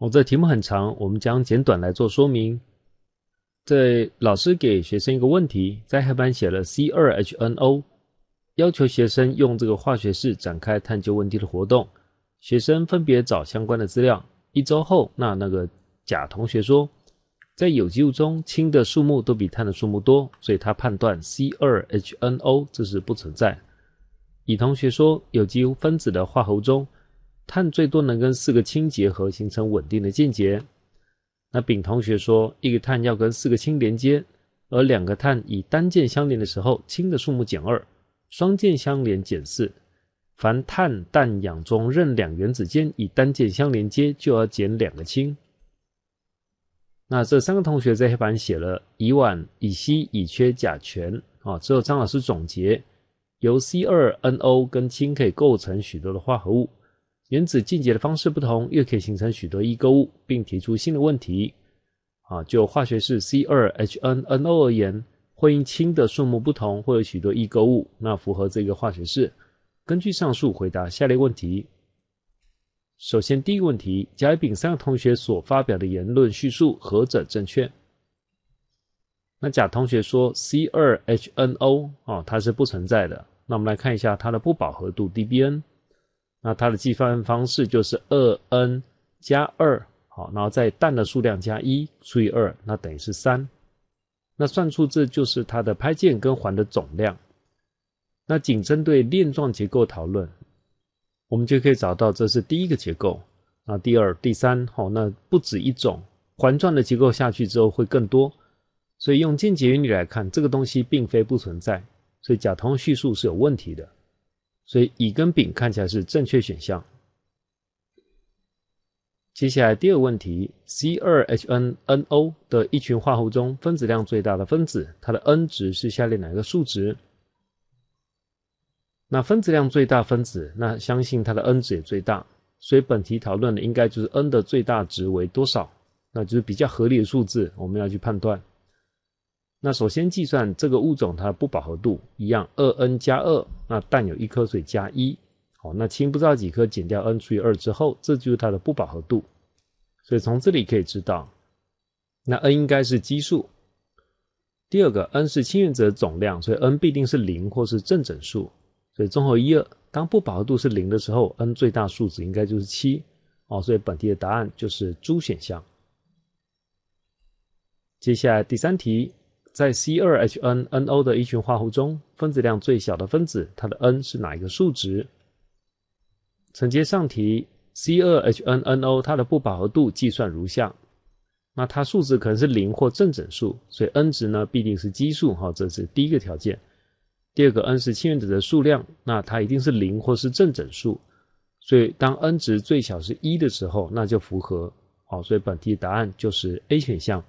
我这题目很长，我们将简短来做说明。在老师给学生一个问题，在黑板写了 C 二 HNO，要求学生用这个化学式展开探究问题的活动。学生分别找相关的资料，一周后，那那个甲同学说，在有机物中氢的数目都比碳的数目多，所以他判断 C 二 HNO 这是不存在。乙同学说，有机物分子的化合物中。碳最多能跟四个氢结合，形成稳定的键结。那丙同学说，一个碳要跟四个氢连接，而两个碳以单键相连的时候，氢的数目减二；双键相连减四。凡碳、氮、氧中任两原子间以单键相连接，就要减两个氢。那这三个同学在黑板写了乙烷、乙烯、乙炔、甲醛，啊，之后张老师总结，由 C 二 NO 跟氢可以构成许多的化合物。原子进阶的方式不同，又可以形成许多异构物，并提出新的问题。啊，就化学式 C 二 H N N O 而言，会因氢的数目不同，会有许多异构物。那符合这个化学式。根据上述回答下列问题。首先，第一个问题，甲、乙、丙三个同学所发表的言论叙述何者正确？那甲同学说 C 二 H N O 啊，它是不存在的。那我们来看一下它的不饱和度 DBN。那它的计算方式就是二 n 加二，好，然后再氮的数量加一除以二，那等于是三，那算出这就是它的拍键跟环的总量。那仅针对链状结构讨论，我们就可以找到这是第一个结构。那第二、第三，好，那不止一种环状的结构下去之后会更多。所以用间接原理来看，这个东西并非不存在，所以甲酮序数是有问题的。所以乙跟丙看起来是正确选项。接下来第二个问题，C 二 HnNO 的一群化合物中，分子量最大的分子，它的 n 值是下列哪一个数值？那分子量最大分子，那相信它的 n 值也最大。所以本题讨论的应该就是 n 的最大值为多少？那就是比较合理的数字，我们要去判断。那首先计算这个物种它的不饱和度一样，二 n 加二。那氮有一颗，所以加一。好，那氢不知道几颗，减掉 n 除以二之后，这就是它的不饱和度。所以从这里可以知道，那 n 应该是奇数。第二个，n 是氢原子的总量，所以 n 必定是零或是正整数。所以综合一二，当不饱和度是零的时候，n 最大数值应该就是七。哦，所以本题的答案就是猪选项。接下来第三题。在 C2HnNO 的一群化合物中，分子量最小的分子，它的 n 是哪一个数值？承接上题，C2HnNO 它的不饱和度计算如下，那它数值可能是零或正整数，所以 n 值呢必定是奇数，哈，这是第一个条件。第二个 n 是氢原子的数量，那它一定是零或是正整数，所以当 n 值最小是一的时候，那就符合，好，所以本题答案就是 A 选项。